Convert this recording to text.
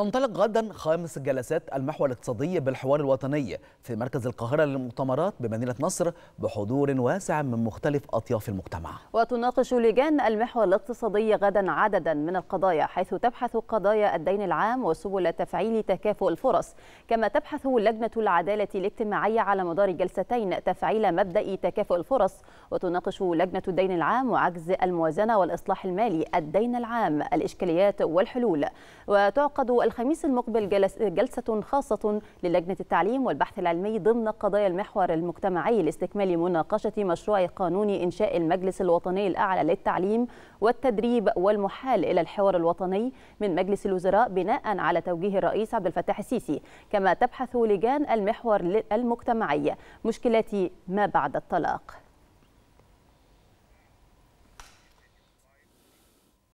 تنطلق غدا خامس جلسات المحور الاقتصادي بالحوار الوطني في مركز القاهرة للمؤتمرات بمدينة نصر بحضور واسع من مختلف أطياف المجتمع وتناقش لجان المحور الاقتصادي غدا عددا من القضايا حيث تبحث قضايا الدين العام وسبل تفعيل تكافؤ الفرص كما تبحث لجنة العدالة الاجتماعية على مدار جلستين تفعيل مبدأ تكافؤ الفرص وتناقش لجنة الدين العام وعجز الموازنة والإصلاح المالي الدين العام الإشكاليات والحلول وتعقد الخميس المقبل جلسة خاصة للجنة التعليم والبحث العلمي ضمن قضايا المحور المجتمعي لاستكمال مناقشة مشروع قانون إنشاء المجلس الوطني الأعلى للتعليم والتدريب والمحال إلى الحوار الوطني من مجلس الوزراء بناء على توجيه الرئيس عبد الفتاح السيسي كما تبحث لجان المحور المجتمعي مشكلات ما بعد الطلاق